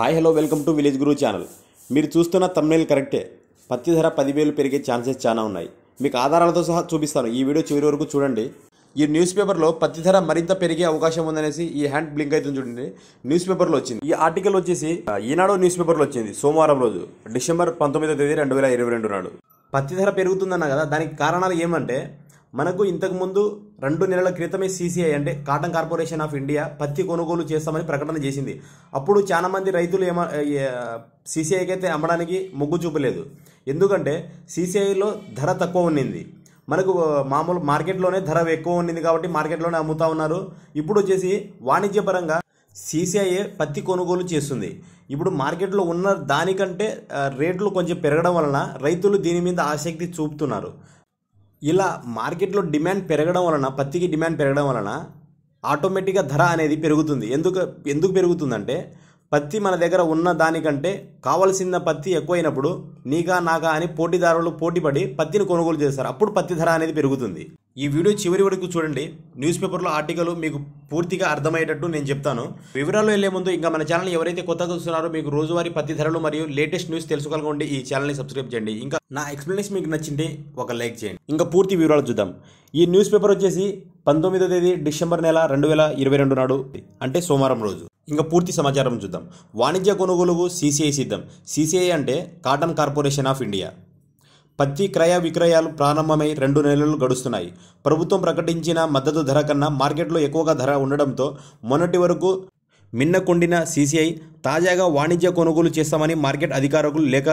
hi hello welcome to village Guru channel మీరు చూస్తున్న thumbnail కరెక్టే పత్తి ధర పదివేలు పెరిగే ఛాన్సెస్ చాలా ఉన్నాయి మీకు ఆధారాలతో సహా చూపిస్తాను ఈ వీడియో చివరి వరకు చూడండి ఈ న్యూస్ పేపర్లో పత్తి ధర మరింత పెరిగే అవకాశం ఉందనేసి ఈ హ్యాండ్ బ్లింక్ అయితే చూడండి న్యూస్ పేపర్లో వచ్చింది ఈ ఆర్టికల్ వచ్చేసి ఈనాడు న్యూస్ పేపర్లో వచ్చింది సోమవారం రోజు డిసెంబర్ పంతొమ్మిదో తేదీ రెండు వేల ఇరవై రెండు నాడు పత్తి ధర పెరుగుతుందన్న కదా దానికి కారణాలు ఏమంటే మనకు ఇంతకుముందు రెండు నెలల క్రితమే సీసీఐ అంటే కాటన్ కార్పొరేషన్ ఆఫ్ ఇండియా పత్తి కొనుగోలు చేస్తామని ప్రకటన చేసింది అప్పుడు చాలామంది రైతులు ఏమ సీసీఐకి అయితే అమ్మడానికి మొగ్గు చూపలేదు ఎందుకంటే సీసీఐలో ధర తక్కువ ఉన్నింది మనకు మామూలు మార్కెట్లోనే ధర ఎక్కువ ఉండింది కాబట్టి మార్కెట్లోనే అమ్ముతా ఉన్నారు ఇప్పుడు వచ్చేసి వాణిజ్యపరంగా సిసిఐఏ పత్తి కొనుగోలు చేస్తుంది ఇప్పుడు మార్కెట్లో ఉన్న దానికంటే రేట్లు కొంచెం పెరగడం వలన రైతులు దీని మీద ఆసక్తి చూపుతున్నారు ఇలా మార్కెట్లో డిమాండ్ పెరగడం వలన పత్తికి డిమాండ్ పెరగడం వలన ఆటోమేటిక్గా ధర అనేది పెరుగుతుంది ఎందుకు ఎందుకు పెరుగుతుందంటే పత్తి మన దగ్గర ఉన్న దానికంటే కావలసిన పత్తి ఎక్కువైనప్పుడు నీగా నాగా అని పోటీదారులు పోటీపడి పత్తిని కొనుగోలు చేస్తారు అప్పుడు పత్తి ధర అనేది పెరుగుతుంది ఈ వీడియో చివరి వరకు చూడండి న్యూస్ పేపర్లో ఆర్టికల్ మీకు పూర్తిగా అర్థమయ్యేటట్టు నేను చెప్తాను వివరాలు వెళ్లే ముందు ఇంకా మన ఛానల్ ఎవరైతే కొత్తగా చూస్తున్నారో మీకు రోజువారీ పత్తి ధరలు మరియు లేటెస్ట్ న్యూస్ తెలుసుకోగలకుండా ఈ ఛానల్ని సబ్స్క్రైబ్ చేయండి ఇంకా నా ఎక్స్ప్లెనేషన్ మీకు నచ్చింది ఒక లైక్ చేయండి ఇంకా పూర్తి వివరాలు చూద్దాం ఈ న్యూస్ పేపర్ వచ్చేసి పంతొమ్మిదో తేదీ డిసెంబర్ నెల రెండు వేల ఇరవై రెండు నాడు అంటే సోమవారం రోజు ఇంకా పూర్తి సమాచారం చూద్దాం వాణిజ్య కొనుగోలుకు సీసీఐ సిద్ధం సీసీఐ అంటే కాటన్ కార్పొరేషన్ ఆఫ్ ఇండియా పత్తి క్రయ విక్రయాలు ప్రారంభమై రెండు నెలలు గడుస్తున్నాయి ప్రభుత్వం ప్రకటించిన మద్దతు ధర కన్నా మార్కెట్లో ఎక్కువగా ధర ఉండడంతో మొన్నటి వరకు మిన్నకుండిన సీసీఐ తాజాగా వాణిజ్య కొనుగోలు చేస్తామని మార్కెట్ అధికారులకు లేఖ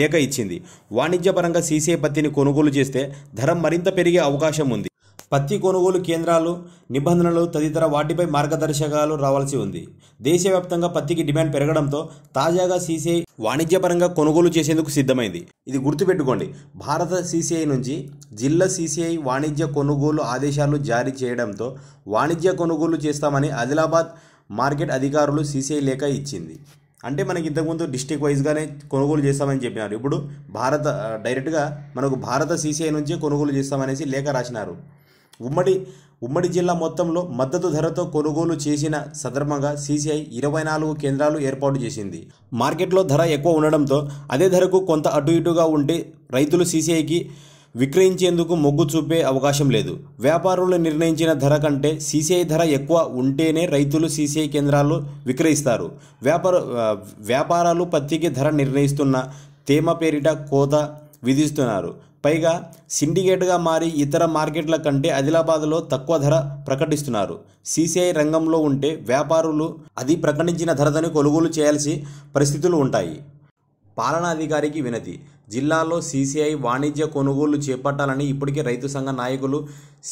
లేఖ ఇచ్చింది వాణిజ్యపరంగా సీసీఐ పత్తిని కొనుగోలు చేస్తే ధర మరింత పెరిగే అవకాశం ఉంది పత్తి కొనుగోలు కేంద్రాలు నిబంధనలు తదితర వాటిపై మార్గదర్శకాలు రావాల్సి ఉంది దేశవ్యాప్తంగా పత్తికి డిమాండ్ పెరగడంతో తాజాగా సీసీఐ వాణిజ్యపరంగా కొనుగోలు చేసేందుకు సిద్ధమైంది ఇది గుర్తుపెట్టుకోండి భారత సీసీఐ నుంచి జిల్లా సీసీఐ వాణిజ్య కొనుగోలు ఆదేశాలు జారీ చేయడంతో వాణిజ్య కొనుగోలు చేస్తామని ఆదిలాబాద్ మార్కెట్ అధికారులు సీసీఐ లేఖ ఇచ్చింది అంటే మనకి ఇంతకుముందు డిస్టిక్ వైజ్గానే కొనుగోలు చేస్తామని చెప్పినారు ఇప్పుడు భారత డైరెక్ట్గా మనకు భారత సీసీఐ నుంచే కొనుగోలు చేస్తామనేసి లేఖ రాసినారు ఉమ్మడి ఉమ్మడి జిల్లా మొత్తంలో మద్దతు ధరతో కొనుగోలు చేసిన సందర్భంగా సీసీఐ ఇరవై నాలుగు కేంద్రాలు ఏర్పాటు చేసింది మార్కెట్లో ధర ఎక్కువ ఉండడంతో అదే ధరకు కొంత అటు ఇటుగా ఉంటే రైతులు సీసీఐకి విక్రయించేందుకు మొగ్గు చూపే అవకాశం లేదు వ్యాపారులు నిర్ణయించిన ధర కంటే సీసీఐ ధర ఎక్కువ ఉంటేనే రైతులు సీసీఐ కేంద్రాలు విక్రయిస్తారు వ్యాపార వ్యాపారాలు పత్తికి ధర నిర్ణయిస్తున్న తేమ పేరిట కోత విధిస్తున్నారు పైగా సిండికేట్గా మారి ఇతర మార్కెట్ల కంటే ఆదిలాబాద్లో తక్కువ ధర ప్రకటిస్తున్నారు సీసీఐ రంగంలో ఉంటే వ్యాపారులు అది ప్రకటించిన ధరదని కొనుగోలు చేయాల్సి పరిస్థితులు ఉంటాయి పాలనాధికారికి వినతి జిల్లాలో సీసీఐ వాణిజ్య కొనుగోలు చేపట్టాలని ఇప్పటికే రైతు సంఘ నాయకులు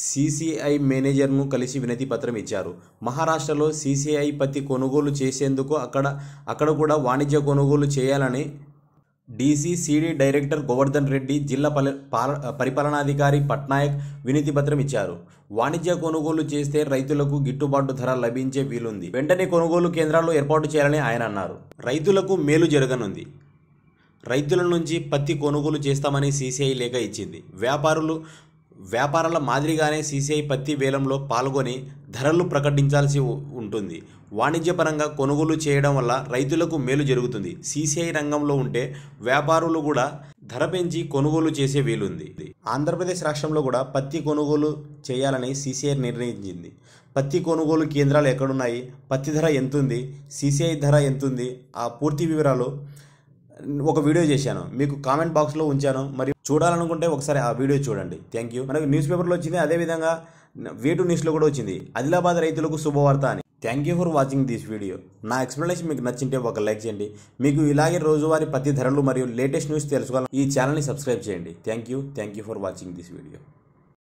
సీసీఐ మేనేజర్ను కలిసి వినతి పత్రం ఇచ్చారు మహారాష్ట్రలో సీసీఐ పత్తి కొనుగోలు చేసేందుకు అక్కడ అక్కడ కూడా వాణిజ్య కొనుగోలు చేయాలని డీసీసీడీ డైరెక్టర్ గోవర్ధన్ రెడ్డి జిల్లా పల పరిపాలనాధికారి పట్నాయక్ వినతి పత్రం ఇచ్చారు వాణిజ్య కొనుగోలు చేస్తే రైతులకు గిట్టుబాటు ధర లభించే వీలుంది వెంటనే కొనుగోలు కేంద్రాలు ఏర్పాటు చేయాలని ఆయన అన్నారు రైతులకు మేలు జరగనుంది రైతుల నుంచి పత్తి కొనుగోలు చేస్తామని సీసీఐ లేఖ ఇచ్చింది వ్యాపారులు వ్యాపారాల మాదిరిగానే సీసీఐ పత్తి వేలంలో పాల్గొని ధరలు ప్రకటించాల్సి ఉంటుంది వాణిజ్యపరంగా కొనుగోలు చేయడం వల్ల రైతులకు మేలు జరుగుతుంది సీసీఐ రంగంలో ఉంటే వ్యాపారులు కూడా ధర పెంచి కొనుగోలు చేసే వీలుంది ఆంధ్రప్రదేశ్ రాష్ట్రంలో కూడా పత్తి కొనుగోలు చేయాలని సీసీఐ నిర్ణయించింది పత్తి కొనుగోలు కేంద్రాలు ఎక్కడున్నాయి పత్తి ధర ఎంతుంది సీసీఐ ధర ఎంతుంది ఆ పూర్తి వివరాలు ఒక వీడియో చేశాను మీకు కామెంట్ బాక్స్లో ఉంచాను మరియు చూడాలనుకుంటే ఒకసారి ఆ వీడియో చూడండి థ్యాంక్ యూ మనకు న్యూస్ పేపర్లో వచ్చింది అదేవిధంగా వేటు న్యూస్లో కూడా వచ్చింది ఆదిలాబాద్ రైతులకు శుభవార్త అని thank you for watching this video నా ఎక్స్ప్లెనేషన్ మీకు నచ్చింటే ఒక లైక్ చేయండి మీకు ఇలాగే రోజువారీ ప్రతి ధరలు మరియు లేటెస్ట్ న్యూస్ తెలుసుకోవాలని ఈ ఛానల్ని సబ్స్క్రైబ్ చేయండి thank you thank you for watching this video